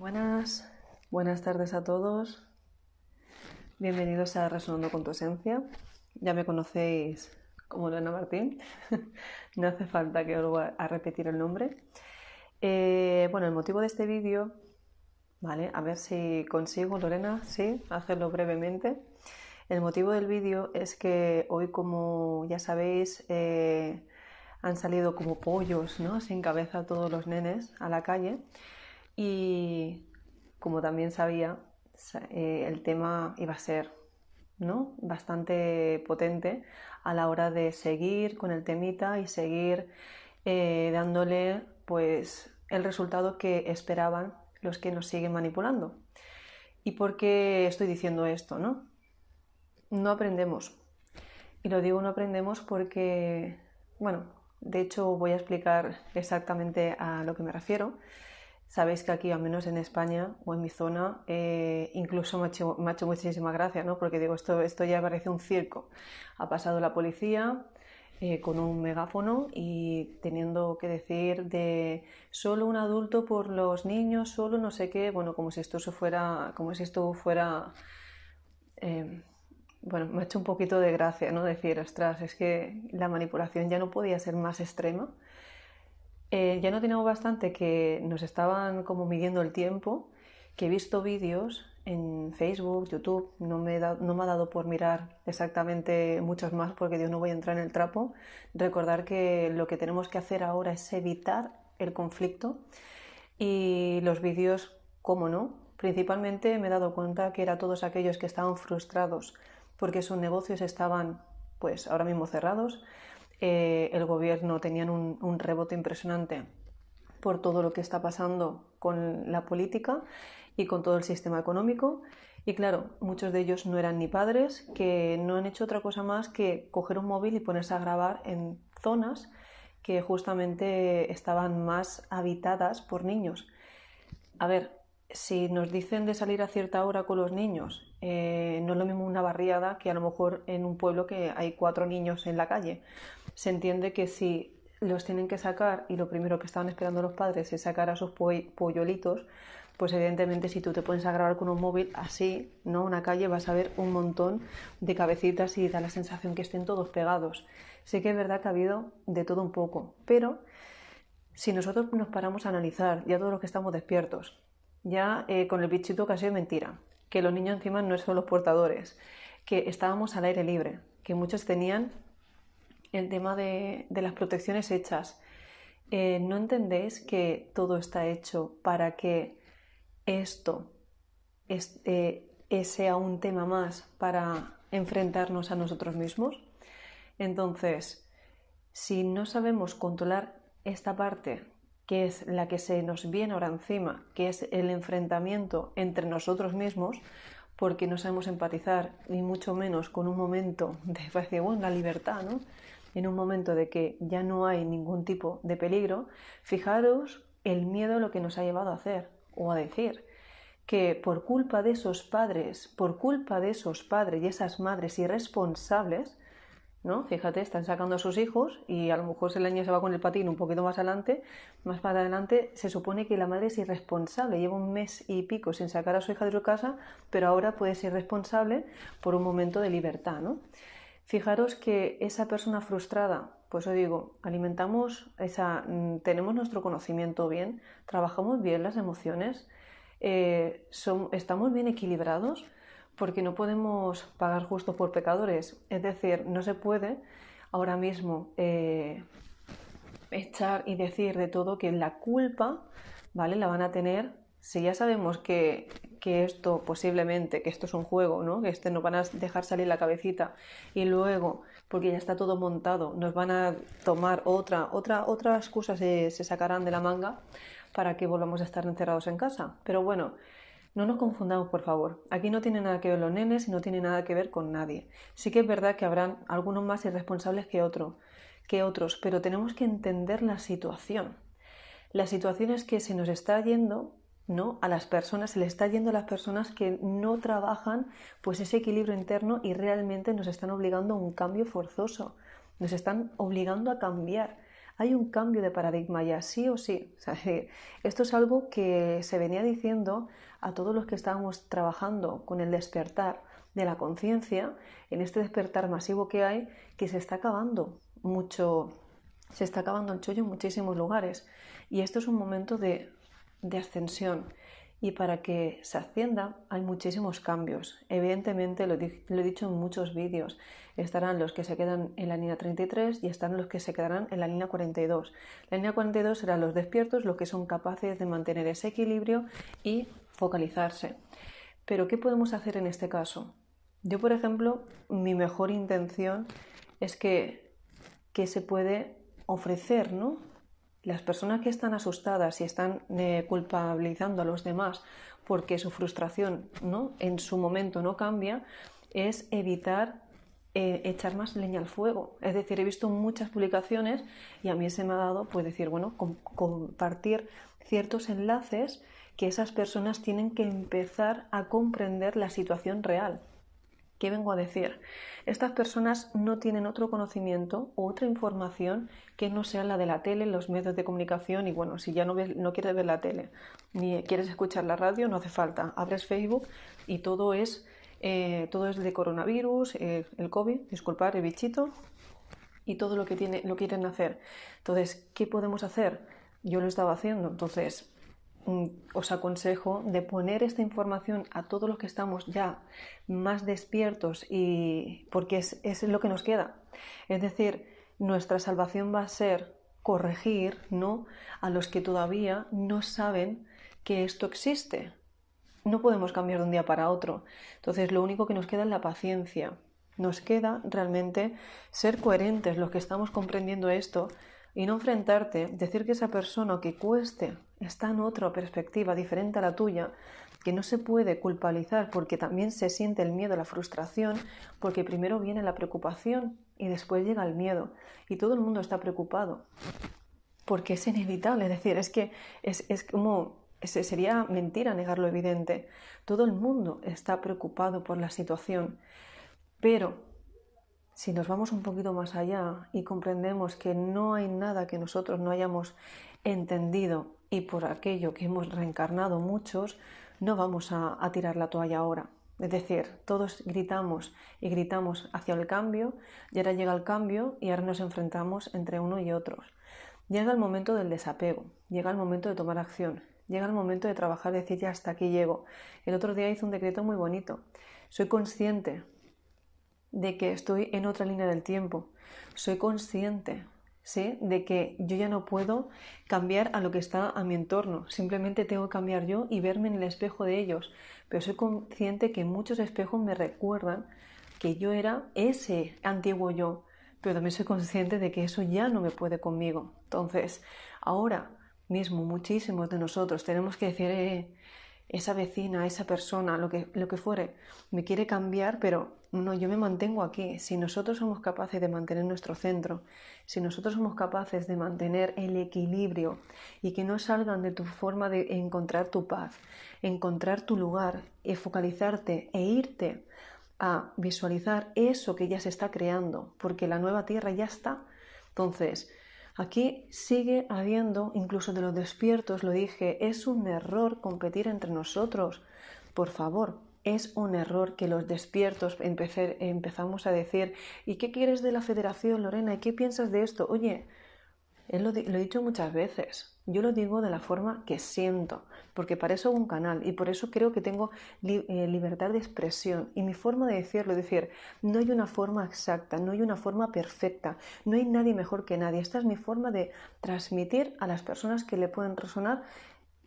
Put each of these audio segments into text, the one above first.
Buenas, buenas tardes a todos. Bienvenidos a Resonando con tu Esencia. Ya me conocéis como Lorena Martín, no hace falta que vuelva a repetir el nombre. Eh, bueno, el motivo de este vídeo, ¿vale? A ver si consigo, Lorena, sí, hacerlo brevemente. El motivo del vídeo es que hoy, como ya sabéis, eh, han salido como pollos, ¿no? Sin cabeza todos los nenes a la calle y como también sabía, eh, el tema iba a ser ¿no? bastante potente a la hora de seguir con el temita y seguir eh, dándole pues el resultado que esperaban los que nos siguen manipulando. ¿Y por qué estoy diciendo esto? No, no aprendemos. Y lo digo no aprendemos porque, bueno, de hecho voy a explicar exactamente a lo que me refiero. Sabéis que aquí, al menos en España o en mi zona, eh, incluso me ha, hecho, muchísima gracia, ¿no? Porque digo, esto, esto ya parece un circo. Ha pasado la policía eh, con un megáfono y teniendo que decir de solo un adulto por los niños, solo no sé qué, bueno, como si esto fuera, como si esto fuera eh, bueno, me ha hecho un poquito de gracia, ¿no? Decir, ostras, es que la manipulación ya no podía ser más extrema eh, ya no teníamos bastante que nos estaban como midiendo el tiempo, que he visto vídeos en Facebook, YouTube, no me, ha dado por mirar exactamente muchos más porque Dios no voy a entrar en el trapo. Recordar que lo que tenemos que hacer ahora es evitar el conflicto y los vídeos, cómo no. Principalmente me he dado cuenta que era todos aquellos que estaban frustrados porque sus negocios estaban pues ahora mismo cerrados, eh, el gobierno tenían un, rebote impresionante por todo lo que está pasando con la política y con todo el sistema económico. Y claro, muchos de ellos no eran ni padres, que no han hecho otra cosa más que coger un móvil y ponerse a grabar en zonas que justamente estaban más habitadas por niños. A ver, si nos dicen de salir a cierta hora con los niños, eh, no es lo mismo una barriada que a lo mejor en un pueblo que hay cuatro niños en la calle se entiende que si los tienen que sacar y lo primero que estaban esperando los padres es sacar a sus pollolitos, pues evidentemente si tú te pones a grabar con un móvil así, ¿no? Una calle vas a ver un montón de cabecitas y da la sensación que estén todos pegados. Sé que es verdad que ha habido de todo un poco, pero si nosotros nos paramos a analizar, ya todos los que estamos despiertos, ya eh, con el bichito que ha mentira, que los niños encima no son los portadores, que estábamos al aire libre, que muchos tenían el tema de, las protecciones hechas. Eh, ¿No entendéis que todo está hecho para que esto eh, eh, sea un tema más para enfrentarnos a nosotros mismos? Entonces, si no sabemos controlar esta parte, que es la que se nos viene ahora encima, que es el enfrentamiento entre nosotros mismos, porque no sabemos empatizar, ni mucho menos con un momento de, bueno, la libertad, ¿no? en un momento de que ya no hay ningún tipo de peligro, fijaros el miedo lo que nos ha llevado a hacer o a decir que por culpa de esos padres, por culpa de esos padres y esas madres irresponsables, ¿no? Fíjate, están sacando a sus hijos y a lo mejor el niño se va con el patín un poquito más adelante, más para adelante, se supone que la madre es irresponsable, lleva un mes y pico sin sacar a su hija de su casa, pero ahora puede ser responsable por un momento de libertad, ¿no? Fijaros que esa persona frustrada, pues os digo, alimentamos esa, mm, tenemos nuestro conocimiento bien, trabajamos bien las emociones, eh, estamos bien equilibrados, porque no podemos pagar justo por pecadores. Es decir, no se puede ahora mismo eh, echar y decir de todo que la culpa, ¿vale? La van a tener si ya sabemos que, que esto posiblemente, que esto es un juego, ¿no? que este nos van a dejar salir la cabecita y luego, porque ya está todo montado, nos van a tomar otra, otra, otra excusa se, sacarán de la manga para que volvamos a estar encerrados en casa. Pero bueno, no nos confundamos, por favor. Aquí no tiene nada que ver los nenes y no tiene nada que ver con nadie. Sí que es verdad que habrán algunos más irresponsables que, otro, que otros, pero tenemos que entender la situación. La situación es que se nos está yendo ¿no? a las personas, se le está yendo a las personas que no trabajan pues ese equilibrio interno y realmente nos están obligando a un cambio forzoso, nos están obligando a cambiar. Hay un cambio de paradigma ya, sí o sí. esto es algo que se venía diciendo a todos los que estábamos trabajando con el despertar de la conciencia, en este despertar masivo que hay, que se está acabando mucho, se está acabando el chollo en muchísimos lugares. Y esto es un momento de de ascensión y para que se ascienda hay muchísimos cambios. Evidentemente, lo, he dicho en muchos vídeos, estarán los que se quedan en la línea 33 y estarán los que se quedarán en la línea 42. La línea 42 serán los despiertos, los que son capaces de mantener ese equilibrio y focalizarse. Pero, ¿qué podemos hacer en este caso? Yo, por ejemplo, mi mejor intención es que, que se puede ofrecer, ¿no? Las personas que están asustadas y están eh, culpabilizando a los demás porque su frustración en su momento no cambia, es evitar eh, echar más leña al fuego. Es decir, he visto muchas publicaciones y a mí se me ha dado, pues decir, bueno, compartir ciertos enlaces que esas personas tienen que empezar a comprender la situación real. ¿Qué vengo a decir? Estas personas no tienen otro conocimiento o otra información que no sea la de la tele, los medios de comunicación y bueno, si ya no, quieres ver la tele ni quieres escuchar la radio, no hace falta. Abres Facebook y todo es, eh, todo es de coronavirus, eh, el COVID, disculpar, el bichito y todo lo que tiene, lo quieren hacer. Entonces, ¿qué podemos hacer? Yo lo estaba haciendo. Entonces, Mm, os aconsejo de poner esta información a todos los que estamos ya más despiertos y porque es, es lo que nos queda. Es decir, nuestra salvación va a ser corregir ¿no? a los que todavía no saben que esto existe. No podemos cambiar de un día para otro. Entonces, lo único que nos queda es la paciencia. Nos queda realmente ser coherentes los que estamos comprendiendo esto y no enfrentarte, decir que esa persona que cueste está en otra perspectiva diferente a la tuya, que no se puede culpabilizar porque también se siente el miedo, la frustración, porque primero viene la preocupación y después llega el miedo y todo el mundo está preocupado porque es inevitable, es decir, es que es, es como sería mentira negar lo evidente. Todo el mundo está preocupado por la situación, pero si nos vamos un poquito más allá y comprendemos que no hay nada que nosotros no hayamos entendido y por aquello que hemos reencarnado muchos, no vamos a, tirar la toalla ahora. Es decir, todos gritamos y gritamos hacia el cambio y ahora llega el cambio y ahora nos enfrentamos entre uno y otros. Llega el momento del desapego, llega el momento de tomar acción, llega el momento de trabajar, decir ya hasta aquí llego. El otro día hice un decreto muy bonito. Soy consciente de que estoy en otra línea del tiempo. Soy consciente, ¿sí? De que yo ya no puedo cambiar a lo que está a mi entorno. Simplemente tengo que cambiar yo y verme en el espejo de ellos. Pero soy consciente que muchos espejos me recuerdan que yo era ese antiguo yo. Pero también soy consciente de que eso ya no me puede conmigo. Entonces, ahora mismo, muchísimos de nosotros tenemos que decir, eh, esa vecina, esa persona, lo que, lo que fuere, me quiere cambiar, pero no, yo me mantengo aquí. Si nosotros somos capaces de mantener nuestro centro, si nosotros somos capaces de mantener el equilibrio y que no salgan de tu forma de encontrar tu paz, encontrar tu lugar, y eh, focalizarte e irte a visualizar eso que ya se está creando, porque la nueva tierra ya está. Entonces, Aquí sigue habiendo, incluso de los despiertos, lo dije, es un error competir entre nosotros. Por favor, es un error que los despiertos empezamos a decir, ¿y qué quieres de la federación, Lorena? ¿Y qué piensas de esto? Oye, lo, he dicho muchas veces, yo lo digo de la forma que siento, porque para eso un canal y por eso creo que tengo eh, libertad de expresión y mi forma de decirlo, es decir, no hay una forma exacta, no hay una forma perfecta, no hay nadie mejor que nadie. Esta es mi forma de transmitir a las personas que le pueden resonar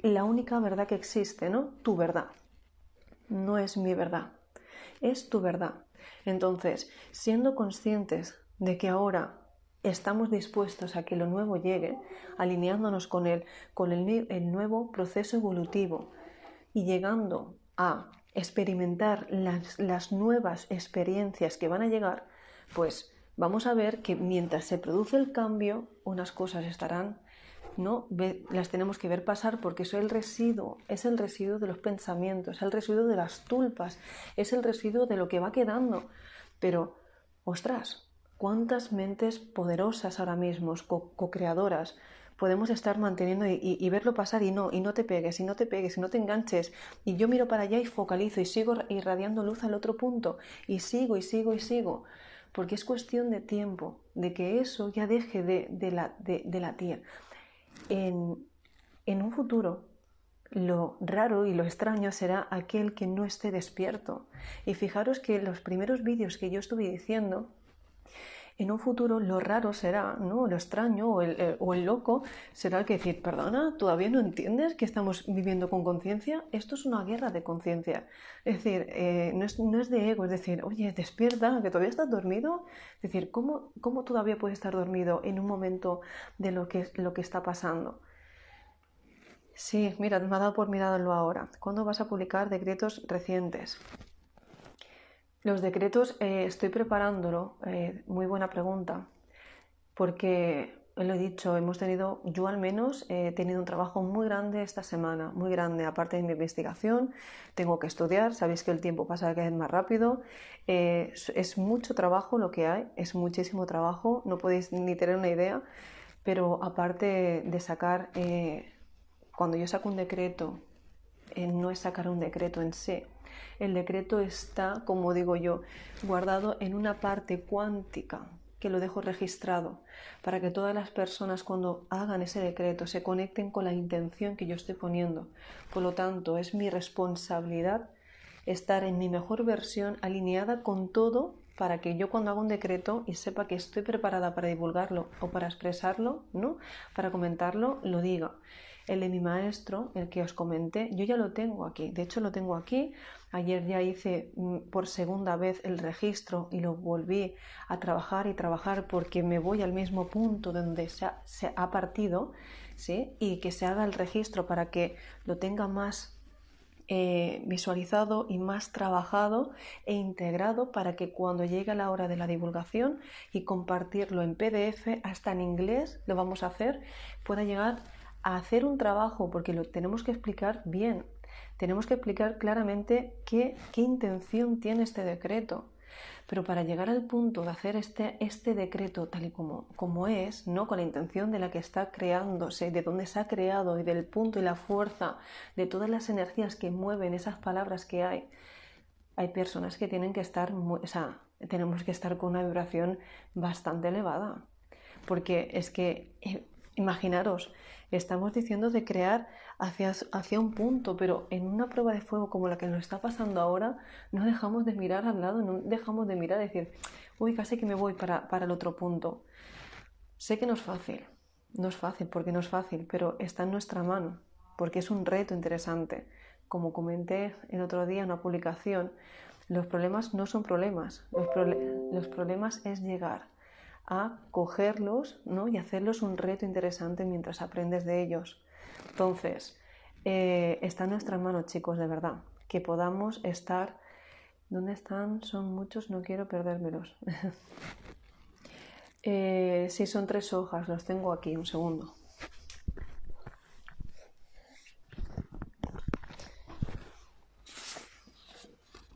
la única verdad que existe, ¿no? Tu verdad. No es mi verdad, es tu verdad. Entonces, siendo conscientes de que ahora estamos dispuestos a que lo nuevo llegue, alineándonos con él, con el, nuevo proceso evolutivo y llegando a experimentar las, las nuevas experiencias que van a llegar, pues vamos a ver que mientras se produce el cambio, unas cosas estarán no las tenemos que ver pasar porque es el residuo, es el residuo de los pensamientos, es el residuo de las tulpas, es el residuo de lo que va quedando. Pero, ostras, cuántas mentes poderosas ahora mismo, co-creadoras, podemos estar manteniendo y, verlo pasar y no, y no te pegues, y no te pegues, y no te enganches. Y yo miro para allá y focalizo y sigo irradiando luz al otro punto, y sigo, y sigo, y sigo. Porque es cuestión de tiempo, de que eso ya deje de, la, de, latir. En, en un futuro, lo raro y lo extraño será aquel que no esté despierto. Y fijaros que los primeros vídeos que yo estuve diciendo en un futuro lo raro será, ¿no? Lo extraño eh, o el, loco será el que decir, perdona, ¿todavía no entiendes que estamos viviendo con conciencia? Esto es una guerra de conciencia. Es decir, eh, no, es, de ego, es decir, oye, despierta, que todavía estás dormido. Es decir, ¿cómo, todavía puedes estar dormido en un momento de lo que, lo que está pasando? Sí, mira, me ha dado por mirarlo ahora. ¿Cuándo vas a publicar decretos recientes? Los decretos, eh, estoy preparándolo, eh, muy buena pregunta, porque eh, lo he dicho, hemos tenido, yo al menos he tenido un trabajo muy grande esta semana, muy grande, aparte de mi investigación, tengo que estudiar, sabéis que el tiempo pasa cada vez más rápido, es, es mucho trabajo lo que hay, es muchísimo trabajo, no podéis ni tener una idea, pero aparte de sacar, cuando yo saco un decreto, no es sacar un decreto en sí, el decreto está, como digo yo, guardado en una parte cuántica que lo dejo registrado, para que todas las personas cuando hagan ese decreto se conecten con la intención que yo estoy poniendo. Por lo tanto, es mi responsabilidad estar en mi mejor versión alineada con todo para que yo cuando haga un decreto y sepa que estoy preparada para divulgarlo o para expresarlo, ¿no? Para comentarlo, lo diga el de mi maestro, el que os comenté, yo ya lo tengo aquí. De hecho, lo tengo aquí. Ayer ya hice mm, por segunda vez el registro y lo volví a trabajar y trabajar porque me voy al mismo punto donde se ha, partido, ¿sí? Y que se haga el registro para que lo tenga más eh, visualizado y más trabajado e integrado para que cuando llegue la hora de la divulgación y compartirlo en PDF, hasta en inglés lo vamos a hacer, pueda llegar a hacer un trabajo, porque lo tenemos que explicar bien, tenemos que explicar claramente qué, qué intención tiene este decreto. Pero para llegar al punto de hacer este, este decreto tal y como, como, es, ¿no? con la intención de la que está creándose, de dónde se ha creado y del punto y la fuerza de todas las energías que mueven esas palabras que hay, hay personas que tienen que estar, o sea, tenemos que estar con una vibración bastante elevada. Porque es que eh, Imaginaros, estamos diciendo de crear hacia, hacia, un punto, pero en una prueba de fuego como la que nos está pasando ahora, no dejamos de mirar al lado, no dejamos de mirar decir, uy, casi que me voy para, el otro punto. Sé que no es fácil, no es fácil, porque no es fácil, pero está en nuestra mano, porque es un reto interesante. Como comenté el otro día en una publicación, los problemas no son problemas, los problemas es llegar a cogerlos ¿no? y hacerlos un reto interesante mientras aprendes de ellos. Entonces, eh, está en nuestras manos, chicos, de verdad, que podamos estar... ¿Dónde están? Son muchos, no quiero perdérmelos. Eh, sí, son tres hojas, los tengo aquí, un segundo.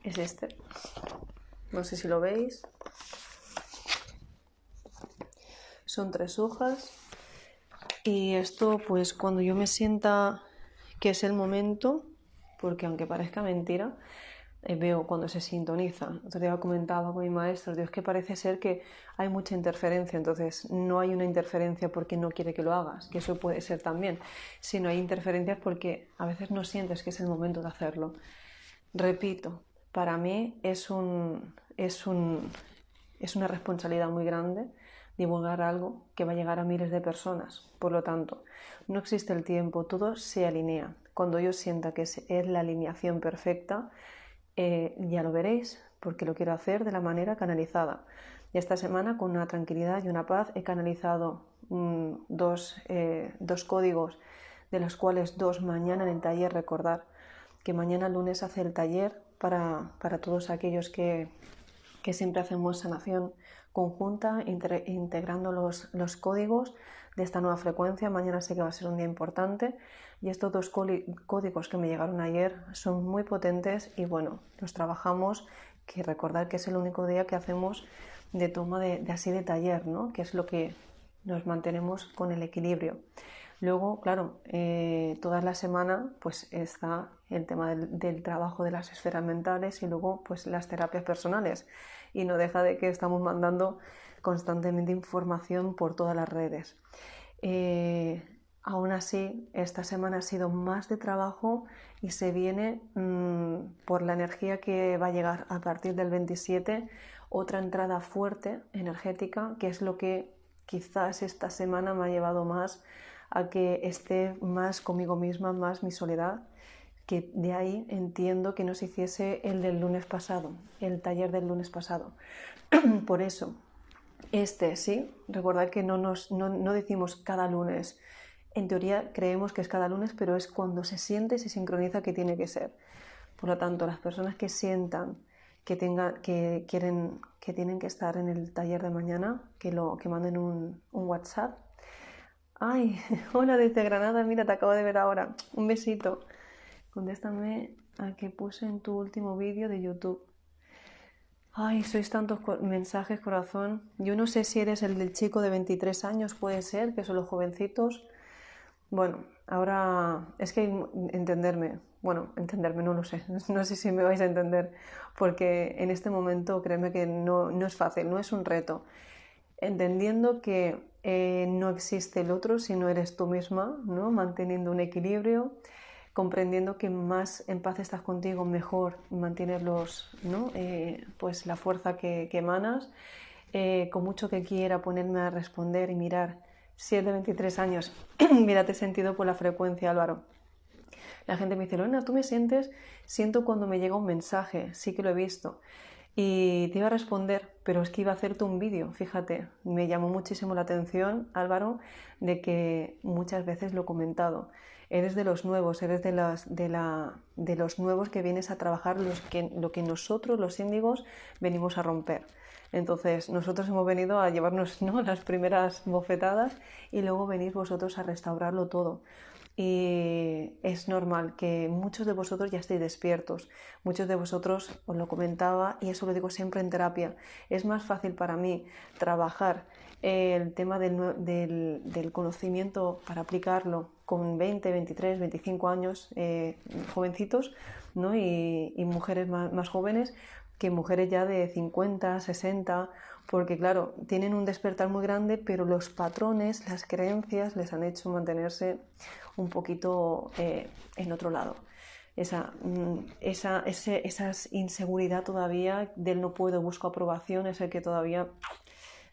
Es este. No sé si lo veis. son tres hojas y esto pues cuando yo me sienta que es el momento, porque aunque parezca mentira, eh, veo cuando se sintoniza. Otro día comentaba con mi maestro, Dios, que parece ser que hay mucha interferencia, entonces no hay una interferencia porque no quiere que lo hagas, que eso puede ser también, sino hay interferencias porque a veces no sientes que es el momento de hacerlo. Repito, para mí es, un, es, un, es una responsabilidad muy grande divulgar algo que va a llegar a miles de personas. Por lo tanto, no existe el tiempo, todo se alinea. Cuando yo sienta que es la alineación perfecta, eh, ya lo veréis, porque lo quiero hacer de la manera canalizada. Y esta semana, con una tranquilidad y una paz, he canalizado mm, dos, eh, dos códigos, de los cuales dos mañana en el taller recordar que mañana lunes hace el taller para, para todos aquellos que, que siempre hacemos sanación conjunta, integrando los, códigos de esta nueva frecuencia. Mañana sé que va a ser un día importante y estos dos códigos que me llegaron ayer son muy potentes y bueno, los trabajamos, que recordar que es el único día que hacemos de toma de, de así de taller, que es lo que nos mantenemos con el equilibrio. Luego, claro, eh, toda la semana pues está el tema del, trabajo de las esferas mentales y luego pues las terapias personales. Y no deja de que estamos mandando constantemente información por todas las redes. Eh, aún así, esta semana ha sido más de trabajo y se viene mm, por la energía que va a llegar a partir del 27 otra entrada fuerte energética, que es lo que quizás esta semana me ha llevado más a que esté más conmigo misma, más mi soledad, que de ahí entiendo que no se hiciese el del lunes pasado, el taller del lunes pasado. Por eso, este sí, recordad que no, no, decimos cada lunes, en teoría creemos que es cada lunes, pero es cuando se siente y se sincroniza que tiene que ser. Por lo tanto, las personas que sientan que, que, quieren, que tienen que estar en el taller de mañana, que, lo, que manden un, un WhatsApp Ay, hola desde Granada, mira, te acabo de ver ahora. Un besito. Contéstame a que puse en tu último vídeo de YouTube. Ay, sois tantos mensajes, corazón. Yo no sé si eres el del chico de 23 años, puede ser, que son los jovencitos. Bueno, ahora es que entenderme, bueno, entenderme no lo sé, no sé si me vais a entender, porque en este momento créeme que no, no es fácil, no es un reto. Entendiendo que eh, no existe el otro si no eres tú misma, ¿no? manteniendo un equilibrio, comprendiendo que más en paz estás contigo, mejor mantienes los, ¿no? Eh, pues la fuerza que, que emanas. Eh, con mucho que quiera ponerme a responder y mirar, si es años, 23 años, mírate sentido por la frecuencia, Álvaro. La gente me dice, Lorena, ¿tú me sientes? Siento cuando me llega un mensaje, sí que lo he visto. Y te iba a responder, pero es que iba a hacerte un vídeo, fíjate, me llamó muchísimo la atención, Álvaro, de que muchas veces lo he comentado. Eres de los nuevos, eres de, las, de, los nuevos que vienes a trabajar lo que nosotros, los índigos, venimos a romper. Entonces, nosotros hemos venido a llevarnos las primeras bofetadas y luego venís vosotros a restaurarlo todo y es normal que muchos de vosotros ya estéis despiertos, muchos de vosotros os lo comentaba y eso lo digo siempre en terapia, es más fácil para mí trabajar el tema del, conocimiento para aplicarlo con 20, 23, 25 años eh, jovencitos ¿no? y, mujeres más, más jóvenes que mujeres ya de 50, 60, porque claro, tienen un despertar muy grande, pero los patrones, las creencias les han hecho mantenerse un poquito eh, en otro lado. Esa, mm, esa, inseguridad todavía del no puedo, busco aprobación, es el que todavía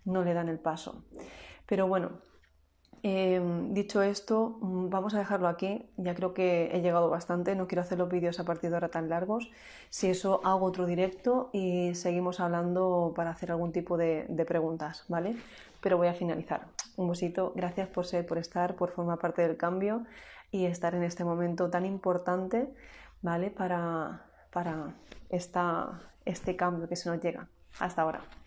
no le dan el paso. Pero bueno, em, dicho esto, mm, vamos a dejarlo aquí. Ya creo que he llegado bastante. No quiero hacer los vídeos a partir de ahora tan largos. Si eso, hago otro directo y seguimos hablando para hacer algún tipo de, de preguntas, ¿vale? pero voy a finalizar. Un besito, gracias por ser, por estar, por formar parte del cambio y estar en este momento tan importante, ¿vale? Para, para esta, este cambio que se nos llega. Hasta ahora.